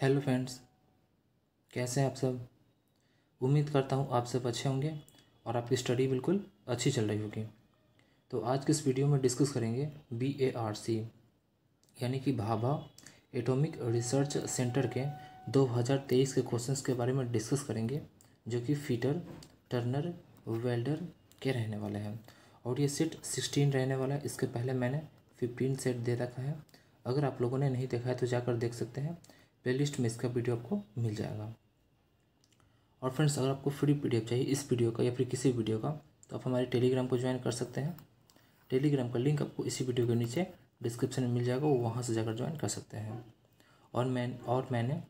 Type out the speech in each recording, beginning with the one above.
hello friends कैसे हैं आप सब उम्मीद करता हूँ आप सब अच्छे होंगे और आपकी स्टडी बिल्कुल अच्छी चल रही होगी तो आज के इस वीडियो में डिस्कस करेंगे बी ए आर सी यानी कि भाभा एटॉमिक रिसर्च सेंटर के 2023 के क्वेश्चंस के बारे में डिस्कस करेंगे जो कि फीटर टर्नर वेल्डर के रहने वाले हैं और ये सेट सिक्सटीन रहने वाला है इसके पहले मैंने फिफ्टीन सेट दे रखा है अगर आप लोगों ने नहीं देखा है तो जाकर देख सकते हैं प्लेलिस्ट में इसका वीडियो आपको मिल जाएगा और फ्रेंड्स अगर आपको फ्री पी चाहिए इस वीडियो का या फिर किसी वीडियो का तो आप हमारे टेलीग्राम को ज्वाइन कर सकते हैं टेलीग्राम का लिंक आपको इसी वीडियो के नीचे डिस्क्रिप्शन में मिल जाएगा वो वहाँ से जाकर ज्वाइन कर सकते हैं और मैं और मैंने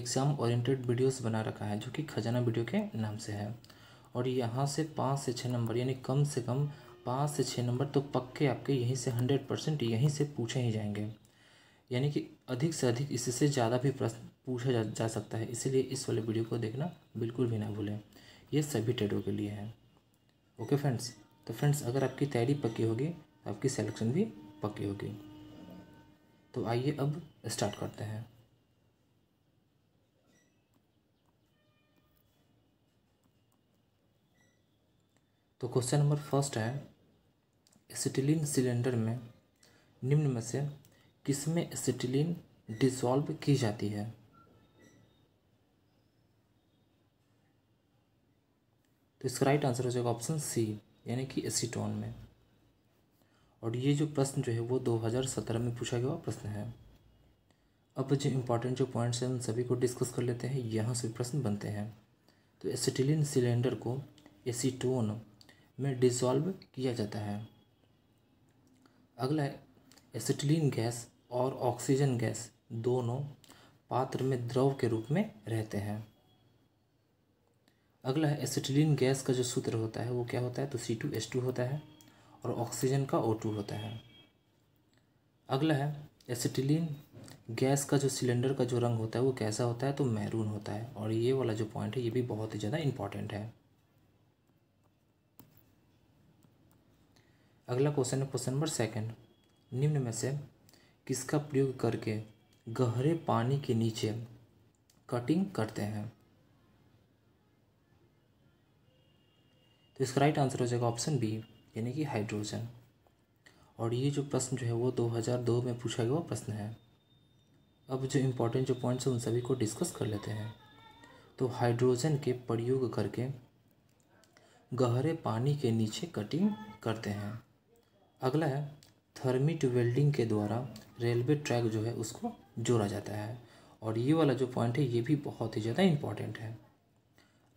एग्ज़ाम ओरिएंटेड वीडियोस बना रखा है जो कि खजाना वीडियो के नाम से है और यहाँ से पाँच से छः नंबर यानी कम से कम पाँच से छः नंबर तो पक्के आपके यहीं से हंड्रेड परसेंट यहीं से पूछे ही जाएंगे यानी कि अधिक से अधिक इससे ज़्यादा भी प्रश्न पूछा जा, जा सकता है इसीलिए इस वाले वीडियो को देखना बिल्कुल भी ना भूलें ये सभी ट्रेडों के लिए है ओके फ्रेंड्स तो फ्रेंड्स अगर आपकी तैयारी पक्की होगी तो आपकी सेलेक्शन भी पक्की होगी तो आइए अब स्टार्ट करते हैं तो क्वेश्चन नंबर फर्स्ट है स्टीलिन सिलेंडर में निम्न में से किसमें एसिटिलीन डिसॉल्व की जाती है तो इसका राइट आंसर हो जाएगा ऑप्शन सी यानी कि एसीटोन में और ये जो प्रश्न जो है वो 2017 में पूछा गया प्रश्न है अब जो इम्पोर्टेंट जो पॉइंट्स हैं उन सभी को डिस्कस कर लेते हैं यहाँ से प्रश्न बनते हैं तो एसिटिलिन सिलेंडर को एसीटोन में डिसॉल्व किया जाता है अगला है एसिटिलिन गैस और ऑक्सीजन गैस दोनों पात्र में द्रव के रूप में रहते हैं अगला है एसिटिलीन गैस का जो सूत्र होता है वो क्या होता है तो सी टू एस टू होता है और ऑक्सीजन का ओ टू होता है अगला है एसिटिलीन गैस का जो सिलेंडर का जो रंग होता है वो कैसा होता है तो मैरून होता है और ये वाला जो पॉइंट है ये भी बहुत ही ज़्यादा इम्पॉर्टेंट है अगला क्वेश्चन है क्वेश्चन नंबर सेकेंड निम्न में से किसका प्रयोग करके गहरे पानी के नीचे कटिंग करते हैं तो इसका राइट आंसर हो जाएगा ऑप्शन बी यानी कि हाइड्रोजन और ये जो प्रश्न जो है वो 2002 में पूछा गया प्रश्न है अब जो इम्पोर्टेंट जो पॉइंट्स हैं उन सभी को डिस्कस कर लेते हैं तो हाइड्रोजन के प्रयोग करके गहरे पानी के नीचे कटिंग करते हैं अगला है थर्मिट वेल्डिंग के द्वारा रेलवे ट्रैक जो है उसको जोड़ा जाता है और ये वाला जो पॉइंट है ये भी बहुत ही ज़्यादा इम्पॉर्टेंट है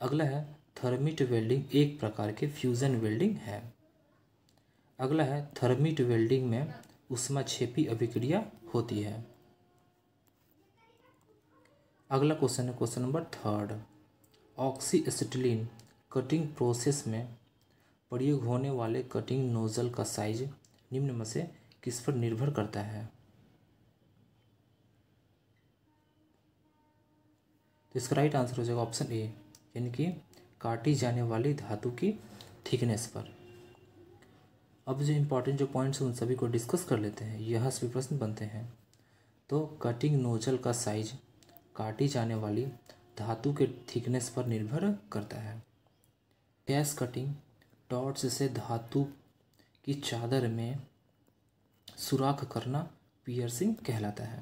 अगला है थर्मिट वेल्डिंग एक प्रकार के फ्यूज़न वेल्डिंग है अगला है थर्मिट वेल्डिंग में उष्मा छेपी अभिक्रिया होती है अगला क्वेश्चन है question number third oxy cutting process में प्रयोग होने वाले कटिंग नोज़ल का साइज निम्न में से किस पर निर्भर करता है तो इसका राइट आंसर हो जाएगा ऑप्शन ए यानी कि काटी जाने वाली धातु की थिकनेस पर अब जो इम्पोर्टेंट जो पॉइंट्स हैं उन सभी को डिस्कस कर लेते हैं यह सभी प्रश्न बनते हैं तो कटिंग नोजल का साइज काटी जाने वाली धातु के थिकनेस पर निर्भर करता है गैस कटिंग टॉर्च से धातु की चादर में सुराख करना पियर्सिंग कहलाता है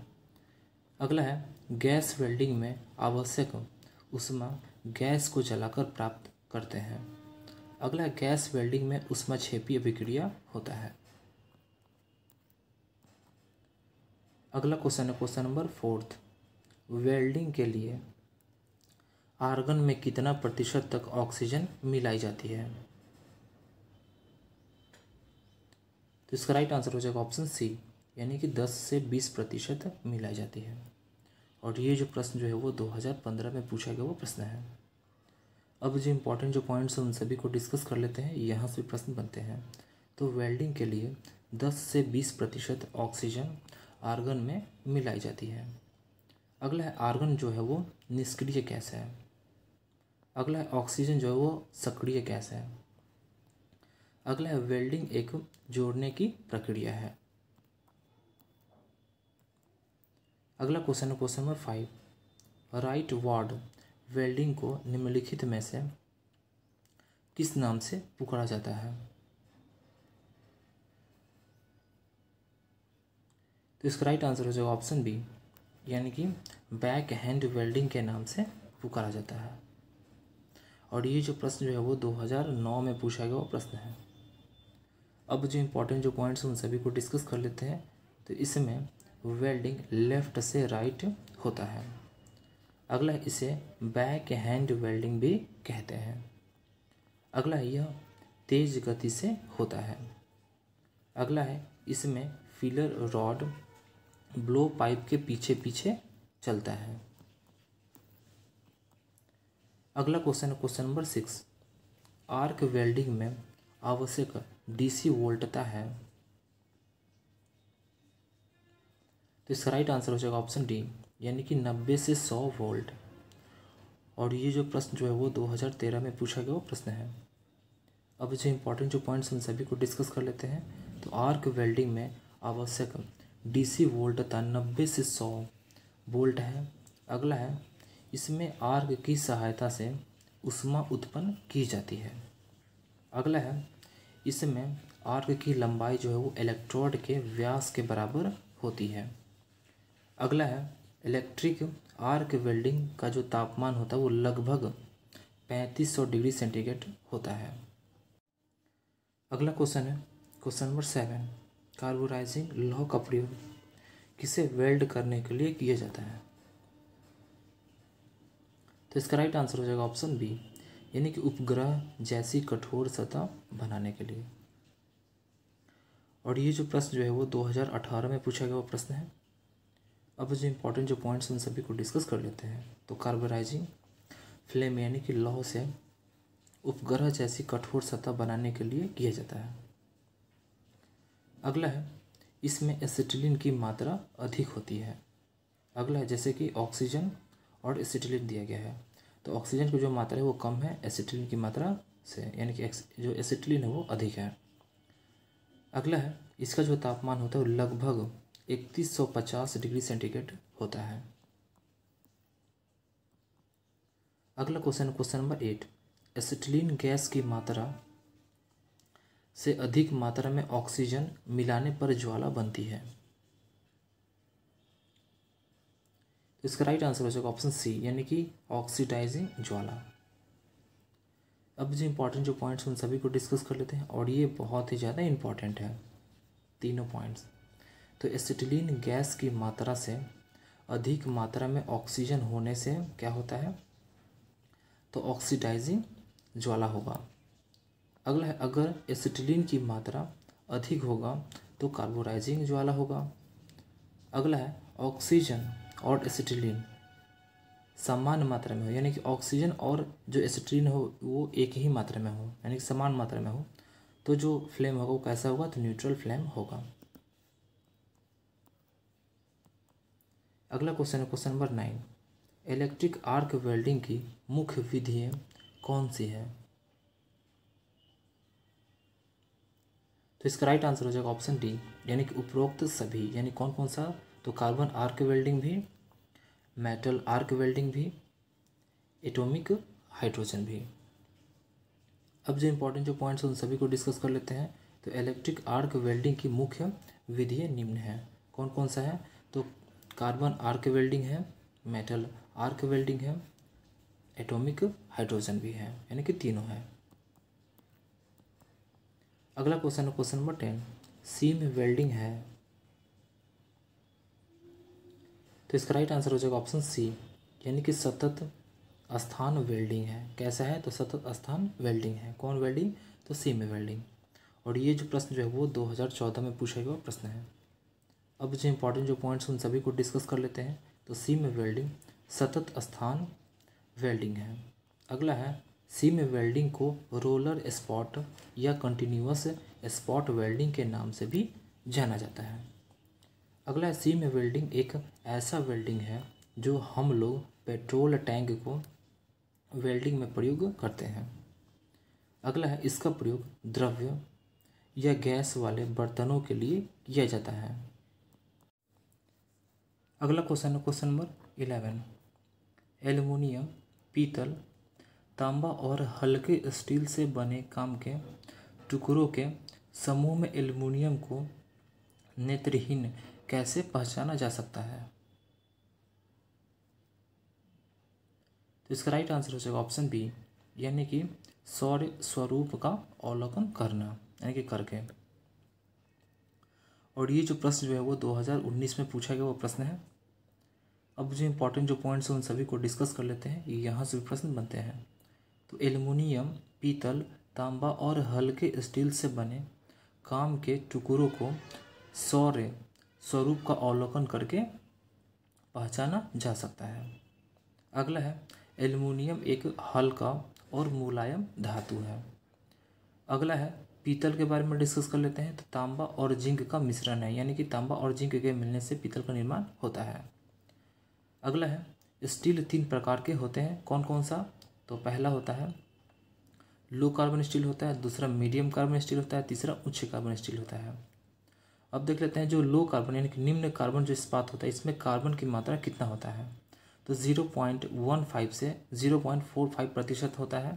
अगला है गैस वेल्डिंग में आवश्यक उष्मा गैस को जलाकर प्राप्त करते हैं अगला गैस वेल्डिंग में उष्मा छेपी अभिक्रिया होता है अगला क्वेश्चन है क्वेश्चन नंबर फोर्थ वेल्डिंग के लिए आर्गन में कितना प्रतिशत तक ऑक्सीजन मिलाई जाती है तो इसका राइट आंसर हो जाएगा ऑप्शन सी यानी कि दस से बीस प्रतिशत मिलाई जाती है और ये जो प्रश्न जो है वो 2015 में पूछा गया वो प्रश्न है अब जो इम्पोर्टेंट जो पॉइंट्स हैं उन सभी को डिस्कस कर लेते हैं यहाँ से प्रश्न बनते हैं तो वेल्डिंग के लिए 10 से 20 प्रतिशत ऑक्सीजन आर्गन में मिलाई जाती है अगला है आर्गन जो है वो निष्क्रिय गैस है अगला है ऑक्सीजन जो है वो सक्रिय गैस है अगला है वेल्डिंग एक जोड़ने की प्रक्रिया है अगला क्वेश्चन है question number five rightward welding को निम्नलिखित में से किस नाम से पुकारा जाता है तो इसका राइट आंसर हो जाएगा ऑप्शन बी यानी कि बैक हैंड वेल्डिंग के नाम से पुकारा जाता है और ये जो प्रश्न जो है वो 2009 में पूछा गया वो प्रश्न है अब जो इम्पोर्टेंट जो पॉइंट्स उन सभी को डिस्कस कर लेते हैं तो इसमें वेल्डिंग लेफ्ट से राइट होता है अगला इसे बैक हैंड वेल्डिंग भी कहते हैं अगला यह तेज गति से होता है अगला है इसमें फिलर रॉड ब्लो पाइप के पीछे पीछे चलता है अगला क्वेश्चन है question number six arc welding में आवश्यक डीसी वोल्टता है तो इसका राइट आंसर हो जाएगा ऑप्शन डी यानी कि नब्बे से सौ वोल्ट और ये जो प्रश्न जो है वो 2013 में पूछा गया वो प्रश्न है अब जो इम्पोर्टेंट जो पॉइंट्स उन सभी को डिस्कस कर लेते हैं तो आर्क वेल्डिंग में आवश्यक डीसी वोल्टता नब्बे से सौ वोल्ट है अगला है इसमें आर्क की सहायता से उष्मा उत्पन्न की जाती है अगला है इसमें आर्क की लंबाई जो है वो इलेक्ट्रोड के व्यास के बराबर होती है अगला है इलेक्ट्रिक आर्क वेल्डिंग का जो तापमान होता है वो लगभग 3500 डिग्री सेंटीग्रेड होता है अगला क्वेश्चन है क्वेश्चन नंबर सेवन कार्बोराइजिंग लोह का प्रयोग किसे वेल्ड करने के लिए किया जाता है तो इसका राइट आंसर हो जाएगा ऑप्शन बी यानी कि उपग्रह जैसी कठोर सतह बनाने के लिए और ये जो प्रश्न जो है वो 2018 में पूछा गया वो प्रश्न है अब जो इम्पोर्टेंट जो पॉइंट्स उन सभी को डिस्कस कर लेते हैं तो कार्बोराइजिंग फ्लेम यानी कि लौह से उपग्रह जैसी कठोर सतह बनाने के लिए किया जाता है अगला है इसमें एसिटिलिन की मात्रा अधिक होती है अगला है जैसे कि ऑक्सीजन और एसिटिलिन दिया गया है तो ऑक्सीजन की जो मात्रा है वो कम है एसिटिलिन की मात्रा से यानी कि जो एसिटिलिन है वो अधिक है अगला है इसका जो तापमान होता है वो लगभग पचास डिग्री सेंटीग्रेड होता है अगला question question number eight acetylene gas की मात्रा से अधिक मात्रा में ऑक्सीजन मिलाने पर ज्वाला बनती है इसका राइट आंसर हो जाएगा ऑप्शन सी यानी कि ऑक्सीडाइजिंग ज्वाला अब जो इम्पोर्टेंट जो पॉइंट्स उन सभी को डिस्कस कर लेते हैं और ये बहुत ही ज़्यादा इम्पॉर्टेंट है तीनों पॉइंट्स तो एसिटिलीन गैस की मात्रा से अधिक मात्रा में ऑक्सीजन होने से क्या होता है तो ऑक्सीडाइजिंग ज्वाला होगा अगला है अगर एसिटिलीन की मात्रा अधिक होगा तो कार्बोराइजिंग ज्वाला होगा अगला है ऑक्सीजन और एसिटिलीन समान मात्रा में हो यानी कि ऑक्सीजन और जो एसिटिलीन हो वो एक ही मात्रा में हो यानी कि समान मात्रा में हो तो जो फ्लेम होगा वो कैसा होगा तो न्यूट्रल फ्लेम होगा अगला क्वेश्चन है question number nine electric arc welding की मुख्य विधि कौन सी है तो इसका राइट आंसर हो जाएगा ऑप्शन डी यानी कि उपरोक्त सभी यानी कौन कौन सा तो कार्बन आर्क वेल्डिंग भी मेटल आर्क वेल्डिंग भी एटॉमिक हाइड्रोजन भी अब जो इम्पोर्टेंट जो पॉइंट्स उन सभी को डिस्कस कर लेते हैं तो इलेक्ट्रिक आर्क वेल्डिंग की मुख्य विधि निम्न है कौन कौन सा है तो कार्बन आर्क वेल्डिंग है मेटल आर्क वेल्डिंग है एटॉमिक हाइड्रोजन भी है यानी कि तीनों है अगला क्वेश्चन है question number ten seam welding है तो इसका राइट आंसर हो जाएगा ऑप्शन सी यानी कि सतत स्थान वेल्डिंग है कैसा है तो सतत स्थान वेल्डिंग है कौन वेल्डिंग तो सी में वेल्डिंग और ये जो प्रश्न जो है वो 2014 में पूछा गया प्रश्न है अब जो इंपॉर्टेंट जो पॉइंट्स उन सभी को डिस्कस कर लेते हैं तो सी में वेल्डिंग सतत स्थान वेल्डिंग है अगला है सी में वेल्डिंग को रोलर स्पॉट या कंटिन्यूस स्पॉट वेल्डिंग के नाम से भी जाना जाता है अगला सी में वेल्डिंग एक ऐसा वेल्डिंग है जो हम लोग पेट्रोल टैंक को वेल्डिंग में प्रयोग करते हैं अगला है इसका प्रयोग द्रव्य या गैस वाले बर्तनों के लिए किया जाता है अगला क्वेश्चन है क्वेश्चन नंबर इलेवन एल्युमिनियम पीतल तांबा और हल्के स्टील से बने काम के टुकड़ों के समूह में एल्युमिनियम को नेत्रहीन कैसे पहचाना जा सकता है तो इसका राइट आंसर हो जाएगा ऑप्शन बी यानी कि सौर्य स्वरूप का अवलोकन करना यानी कि करके और ये जो प्रश्न जो है वो 2019 में पूछा गया वो प्रश्न है अब जो इम्पोर्टेंट जो पॉइंट्स हैं उन सभी को डिस्कस कर लेते हैं यहाँ से भी प्रश्न बनते हैं तो एल्युमिनियम पीतल तांबा और हल्के स्टील से बने काम के टुकड़ों को सौर्य स्वरूप का अवलोकन करके पहचाना जा सकता है अगला है एल्यूमिनियम एक हल्का और मुलायम धातु है अगला है पीतल के बारे में डिस्कस कर लेते हैं तो तांबा और जिंक का मिश्रण है यानी कि तांबा और जिंक के मिलने से पीतल का निर्माण होता है अगला है स्टील तीन प्रकार के होते हैं कौन कौन सा तो पहला होता है लो कार्बन स्टील होता है दूसरा मीडियम कार्बन स्टील होता है तीसरा उच्च कार्बन स्टील होता है अब देख लेते हैं जो लो कार्बन यानी कि निम्न कार्बन जो इस्पात होता है इसमें कार्बन की मात्रा कितना होता है तो ज़ीरो पॉइंट वन फाइव से ज़ीरो पॉइंट फोर फाइव प्रतिशत होता है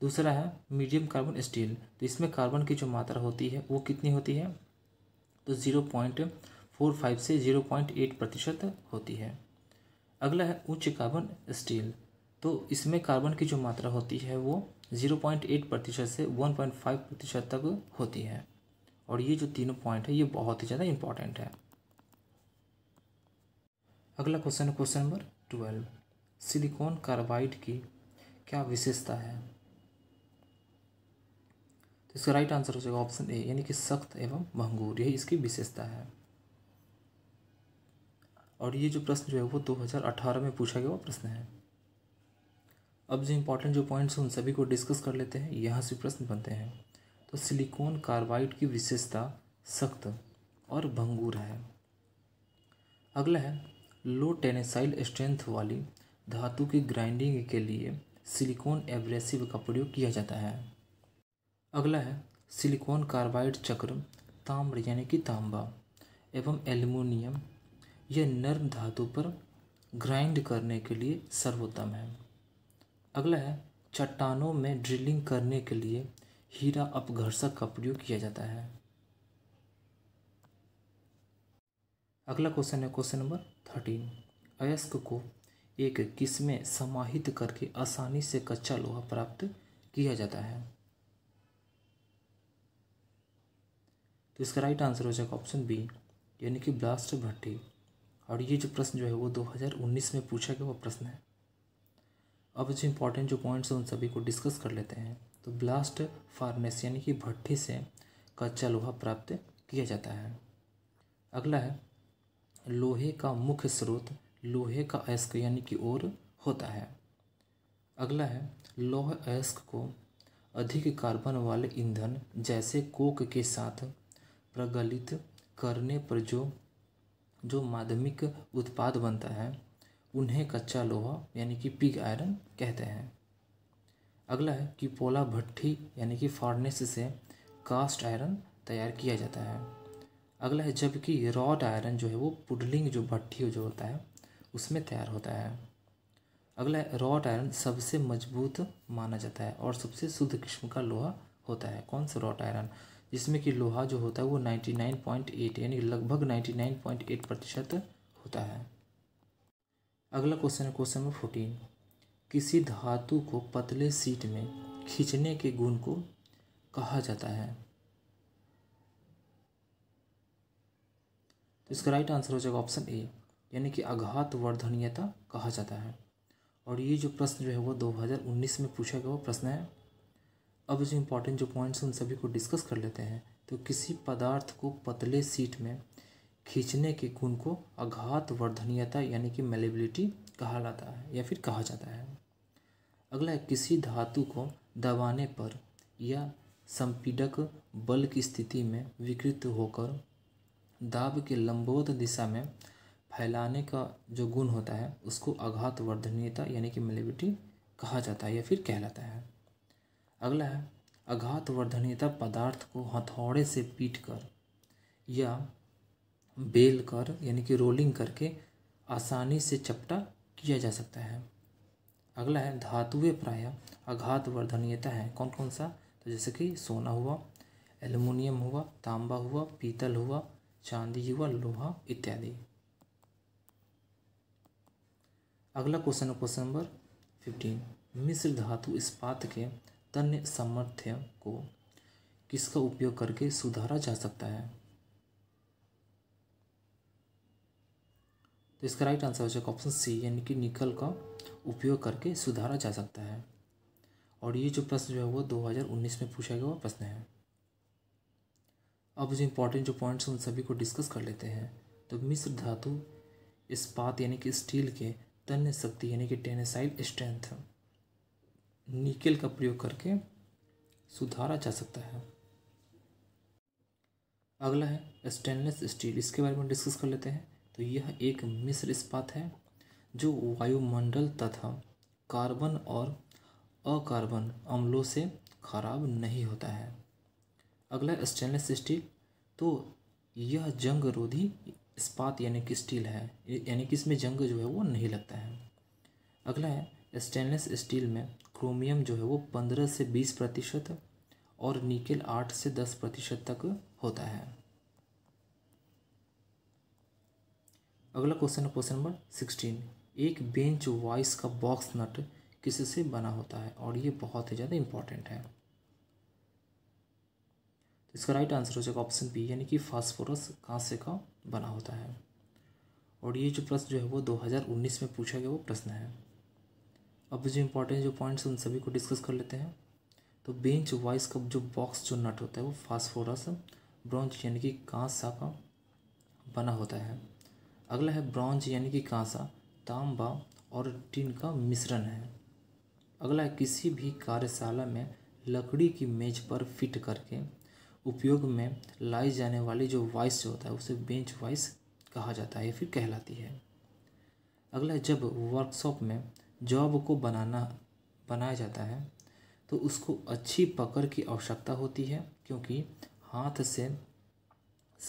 दूसरा है मीडियम कार्बन स्टील तो इसमें कार्बन की जो मात्रा होती है वो कितनी होती है तो ज़ीरो पॉइंट फोर फाइव से ज़ीरो पॉइंट एट प्रतिशत होती है अगला है उच्च कार्बन स्टील तो इसमें कार्बन की जो मात्रा होती है वो ज़ीरो पॉइंट एट प्रतिशत से वन पॉइंट फाइव प्रतिशत तक होती है और ये जो तीनों पॉइंट है ये बहुत ही ज़्यादा इंपॉर्टेंट है अगला क्वेश्चन है question number twelve silicon carbide की क्या विशेषता है तो इसका राइट आंसर हो जाएगा ऑप्शन ए यानी कि सख्त एवं भंगूर यही इसकी विशेषता है और ये जो प्रश्न जो है वो 2018 में पूछा गया वो प्रश्न है अब जो इम्पोर्टेंट जो पॉइंट्स उन सभी को डिस्कस कर लेते हैं यहाँ से प्रश्न बनते हैं सिलिकॉन कार्बाइड की विशेषता सख्त और भंगूर है अगला है लो टेनेसाइल स्ट्रेंथ वाली धातु की ग्राइंडिंग के लिए सिलिकॉन एब्रेसिव का प्रयोग किया जाता है अगला है सिलिकॉन कार्बाइड चक्र ताम्र यानी कि तांबा एवं एल्यूमिनियम यह नर्म धातु पर ग्राइंड करने के लिए सर्वोत्तम है अगला है चट्टानों में ड्रिलिंग करने के लिए हीरा अपघर्षक का प्रयोग किया जाता है अगला क्वेश्चन है क्वेश्चन नंबर थर्टीन अयस्क को एक किस्में समाहित करके आसानी से कच्चा लोहा प्राप्त किया जाता है तो इसका राइट आंसर हो जाएगा ऑप्शन बी यानी कि ब्लास्ट भट्टी और ये जो प्रश्न जो है वो 2019 में पूछा गया वो प्रश्न है अब जो इम्पोर्टेंट जो पॉइंट्स हैं उन सभी को डिस्कस कर लेते हैं तो ब्लास्ट फार्नेस यानी कि भट्टी से कच्चा लोहा प्राप्त किया जाता है अगला है लोहे का मुख्य स्रोत लोहे का अयस्क यानी कि ओर होता है अगला है लोह अयस्क को अधिक कार्बन वाले ईंधन जैसे कोक के साथ प्रगलित करने पर जो जो माध्यमिक उत्पाद बनता है उन्हें कच्चा लोहा यानी कि पिग आयरन कहते हैं अगला है कि पोला भट्टी यानी कि फार्नेस से कास्ट आयरन तैयार किया जाता है अगला है जबकि रॉड आयरन जो है वो पुडलिंग जो भट्टी जो होता है उसमें तैयार होता है अगला है रॉड आयरन सबसे मजबूत माना जाता है और सबसे शुद्ध किस्म का लोहा होता है कौन सा रॉड आयरन जिसमें कि लोहा जो होता है वो नाइन्टी नाइन पॉइंट एट यानी लगभग नाइन्टी नाइन पॉइंट एट प्रतिशत होता है अगला क्वेश्चन है क्वेश्चन नंबर फोर्टीन किसी धातु को पतले सीट में खींचने के गुण को कहा जाता है तो इसका राइट आंसर हो जाएगा ऑप्शन ए यानी कि आघात वर्धनीयता कहा जाता है और ये जो प्रश्न जो है वो 2019 में पूछा गया वो प्रश्न है अब जो इम्पोर्टेंट जो पॉइंट्स उन सभी को डिस्कस कर लेते हैं तो किसी पदार्थ को पतले सीट में खींचने के गुण को आघात वर्धनीयता यानी कि मेलेबिलिटी कहा जाता है या फिर कहा जाता है अगला किसी धातु को दबाने पर या संपीडक बल की स्थिति में विकृत होकर दाब के लंबवत दिशा में फैलाने का जो गुण होता है उसको आघात वर्धनीयता यानी कि मेलेबिटी कहा जाता है या फिर कहलाता है अगला है आघात वर्धनीयता पदार्थ को हथौड़े से पीट कर या बेल कर यानी कि रोलिंग करके आसानी से चपटा किया जा सकता है अगला है धातुएं प्राय आघात वर्धनीयता है कौन कौन सा तो जैसे कि सोना हुआ एल्युमिनियम हुआ तांबा हुआ पीतल हुआ चांदी हुआ लोहा इत्यादि अगला क्वेश्चन है क्वेश्चन नंबर फिफ्टीन मिश्र धातु इस्पात के तन्य सामर्थ्य को किसका उपयोग करके सुधारा जा सकता है तो इसका राइट आंसर हो जाएगा ऑप्शन सी यानी कि निकल का उपयोग करके सुधारा जा सकता है और ये जो प्रश्न जो है वो 2019 में पूछा गया हुआ प्रश्न है अब जो इम्पोर्टेंट जो पॉइंट्स उन सभी को डिस्कस कर लेते हैं तो मिश्र धातु इस्पात यानी कि स्टील के तन्य शक्ति यानी कि टेनेसाइल स्ट्रेंथ निकल का प्रयोग करके सुधारा जा सकता है अगला है स्टेनलेस स्टील इसके बारे में डिस्कस कर लेते हैं तो यह एक मिश्र इस्पात है जो वायुमंडल तथा कार्बन और अकार्बन अम्लों से खराब नहीं होता है अगला स्टेनलेस स्टील तो यह जंग रोधी इस्पात यानी कि स्टील है यानी कि इसमें जंग जो है वो नहीं लगता है अगला है स्टेनलेस स्टील में क्रोमियम जो है वो पंद्रह से बीस प्रतिशत और निकेल आठ से दस प्रतिशत तक होता है अगला क्वेश्चन है क्वेश्चन नंबर सिक्सटीन एक बेंच वॉइस का बॉक्स नट किससे बना होता है और ये बहुत ही ज़्यादा इंपॉर्टेंट है तो इसका राइट आंसर हो जाएगा ऑप्शन बी यानी कि फास्फोरस कांसे का बना होता है और ये जो प्रश्न जो है वो 2019 में पूछा गया वो प्रश्न है अब जो इम्पोर्टेंट जो पॉइंट्स उन सभी को डिस्कस कर लेते हैं तो बेंच वाइस का जो बॉक्स जो नट होता है वो फास्फोरस ब्रॉन्ज यानी कि कांसा का बना होता है अगला है ब्रॉन्ज यानी कि कांसा तांबा और टिन का मिश्रण है अगला है किसी भी कार्यशाला में लकड़ी की मेज पर फिट करके उपयोग में लाई जाने वाली जो वाइस जो होता है उसे बेंच वाइस कहा जाता है या फिर कहलाती है अगला है जब वर्कशॉप में जॉब को बनाना बनाया जाता है तो उसको अच्छी पकड़ की आवश्यकता होती है क्योंकि हाथ से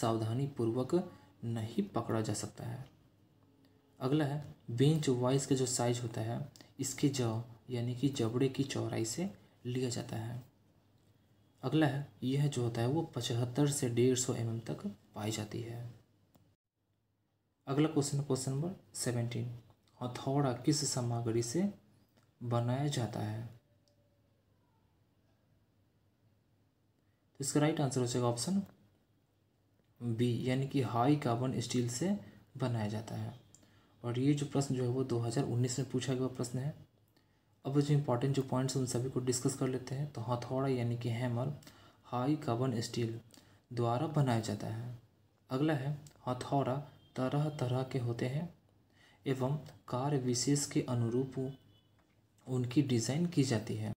सावधानी पूर्वक नहीं पकड़ा जा सकता है अगला है बेंच वाइज का जो साइज होता है इसके जौ यानी कि जबड़े की चौड़ाई से लिया जाता है अगला है यह जो होता है वो पचहत्तर से डेढ़ सौ एम तक पाई जाती है अगला क्वेश्चन क्वेश्चन नंबर सेवेंटीन हथौड़ा किस सामग्री से बनाया जाता है तो इसका राइट आंसर हो जाएगा ऑप्शन बी यानी कि हाई कार्बन स्टील से बनाया जाता है और ये जो प्रश्न जो है वो 2019 में पूछा गया प्रश्न है अब जो इंपॉर्टेंट जो पॉइंट्स उन सभी को डिस्कस कर लेते हैं तो हथौड़ा हाँ, यानी कि हैमर हाई कार्बन स्टील द्वारा बनाया जाता है अगला है हथौड़ा हाँ, तरह तरह के होते हैं एवं कार्य विशेष के अनुरूप उनकी डिज़ाइन की जाती है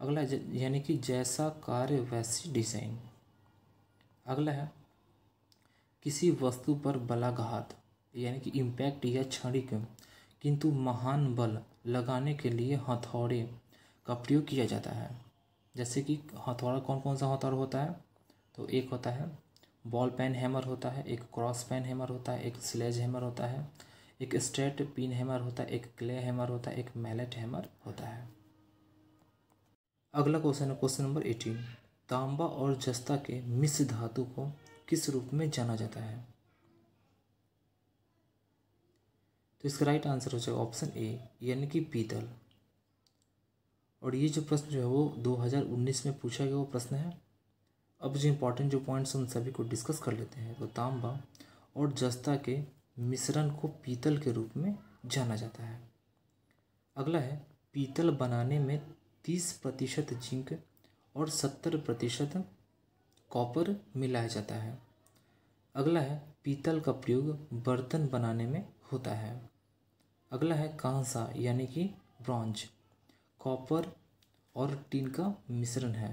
अगला यानी कि जैसा कार्य वैसी डिज़ाइन अगला है किसी वस्तु पर बलाघात यानी कि इम्पैक्ट या क्षणिक किंतु महान बल लगाने के लिए हथौड़े का प्रयोग किया जाता है जैसे कि हथौड़ा कौन कौन सा हथौड़ा होता है तो एक होता है बॉल पेन हैमर होता है एक क्रॉस पेन हैमर होता है एक स्लेज हैमर होता है एक स्ट्रेट पिन हैमर होता है एक क्ले हैमर होता है एक मैलेट हैमर होता है अगला क्वेश्चन है क्वेश्चन नंबर एटीन तांबा और जस्ता के मिश्र धातु को किस रूप में जाना जाता है तो इसका राइट आंसर हो जाएगा ऑप्शन ए यानी कि पीतल और ये जो प्रश्न जो है वो 2019 में पूछा गया वो प्रश्न है अब जो इम्पोर्टेंट जो पॉइंट्स उन सभी को डिस्कस कर लेते हैं तो तांबा और जस्ता के मिश्रण को पीतल के रूप में जाना जाता है अगला है पीतल बनाने में तीस प्रतिशत जिंक और सत्तर प्रतिशत कॉपर मिलाया जाता है अगला है पीतल का प्रयोग बर्तन बनाने में होता है अगला है कांसा यानी कि ब्रॉन्ज कॉपर और टीन का मिश्रण है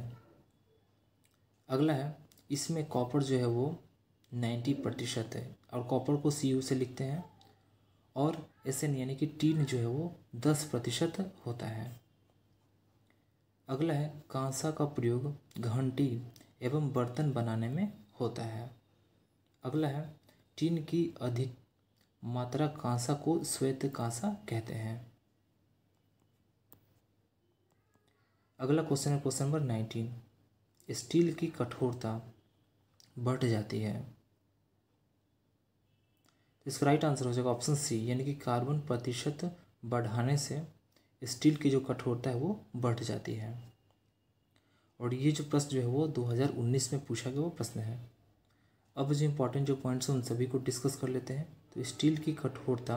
अगला है इसमें कॉपर जो है वो नाइन्टी प्रतिशत है और कॉपर को सी से लिखते हैं और एस यानी कि टीन जो है वो दस प्रतिशत होता है अगला है कांसा का प्रयोग घंटी एवं बर्तन बनाने में होता है अगला है टीन की अधिक मात्रा कांसा को श्वेत कांसा कहते हैं अगला क्वेश्चन है क्वेश्चन नंबर नाइनटीन स्टील की कठोरता बढ़ जाती है इसका राइट आंसर हो जाएगा ऑप्शन सी यानी कि कार्बन प्रतिशत बढ़ाने से स्टील की जो कठोरता है वो बढ़ जाती है और ये जो प्रश्न जो है वो 2019 में पूछा गया वो प्रश्न है अब जो इम्पोर्टेंट जो पॉइंट्स हैं उन सभी को डिस्कस कर लेते हैं तो स्टील की कठोरता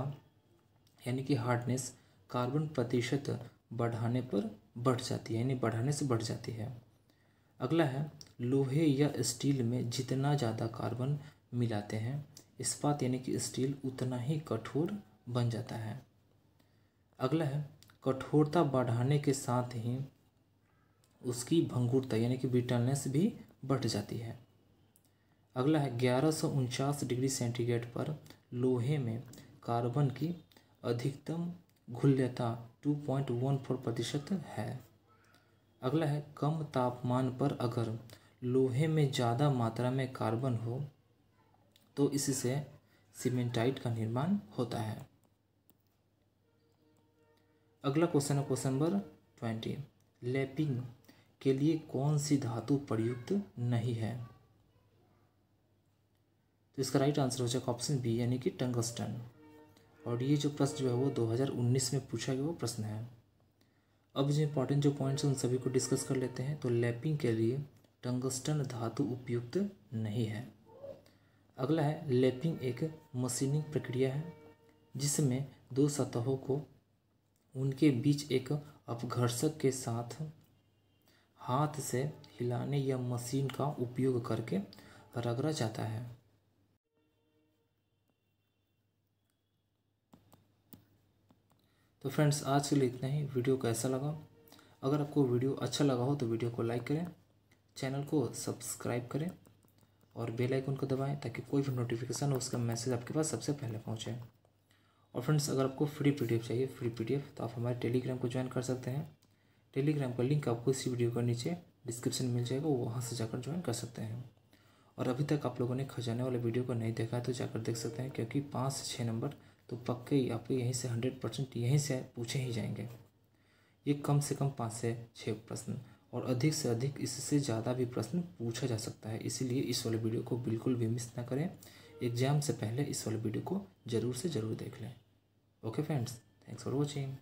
यानी कि हार्डनेस कार्बन प्रतिशत बढ़ाने पर बढ़ जाती है यानी बढ़ाने से बढ़ जाती है अगला है लोहे या स्टील में जितना ज़्यादा कार्बन मिलाते हैं इस्पात यानी कि स्टील उतना ही कठोर बन जाता है अगला है कठोरता बढ़ाने के साथ ही उसकी भंगुरता यानी कि ब्रिटलनेस भी बढ़ जाती है अगला है ग्यारह डिग्री सेंटीग्रेड पर लोहे में कार्बन की अधिकतम घुल्यता 2.14 प्रतिशत है अगला है कम तापमान पर अगर लोहे में ज़्यादा मात्रा में कार्बन हो तो इससे सीमेंटाइट का निर्माण होता है अगला क्वेश्चन है क्वेश्चन नंबर ट्वेंटी लेपिंग के लिए कौन सी धातु प्रयुक्त नहीं है तो इसका राइट आंसर हो जाएगा ऑप्शन बी यानी कि टंगस्टन और ये जो प्रश्न जो है वो 2019 में पूछा गया वो प्रश्न है अब जो इम्पोर्टेंट जो पॉइंट्स उन सभी को डिस्कस कर लेते हैं तो लैपिंग के लिए टंगस्टन धातु उपयुक्त नहीं है अगला है लैपिंग एक मशीनिंग प्रक्रिया है जिसमें दो सतहों को उनके बीच एक अपघर्षक के साथ हाथ से हिलाने या मशीन का उपयोग करके रगड़ा जाता है तो फ्रेंड्स आज के लिए इतना ही वीडियो कैसा लगा अगर आपको वीडियो अच्छा लगा हो तो वीडियो को लाइक करें चैनल को सब्सक्राइब करें और बेल आइकन को दबाएं ताकि कोई भी नोटिफिकेशन हो उसका मैसेज आपके पास सबसे पहले पहुंचे और फ्रेंड्स अगर आपको फ्री पीडीएफ चाहिए फ्री पीडीएफ तो आप हमारे टेलीग्राम को ज्वाइन कर सकते हैं टेलीग्राम का लिंक आपको इसी वीडियो के नीचे डिस्क्रिप्शन मिल जाएगा वहाँ से जाकर ज्वाइन कर सकते हैं और अभी तक आप लोगों ने खजाने वाले वीडियो को नहीं देखा है तो जाकर देख सकते हैं क्योंकि पाँच से छः नंबर तो पक्के ही आपको यहीं से हंड्रेड परसेंट यहीं से पूछे ही जाएंगे ये कम से कम पाँच से छः प्रश्न और अधिक से अधिक इससे ज़्यादा भी प्रश्न पूछा जा सकता है इसीलिए इस वाले वीडियो को बिल्कुल भी मिस ना करें एग्जाम से पहले इस वाले वीडियो को ज़रूर से ज़रूर देख लें okay friends thanks for watching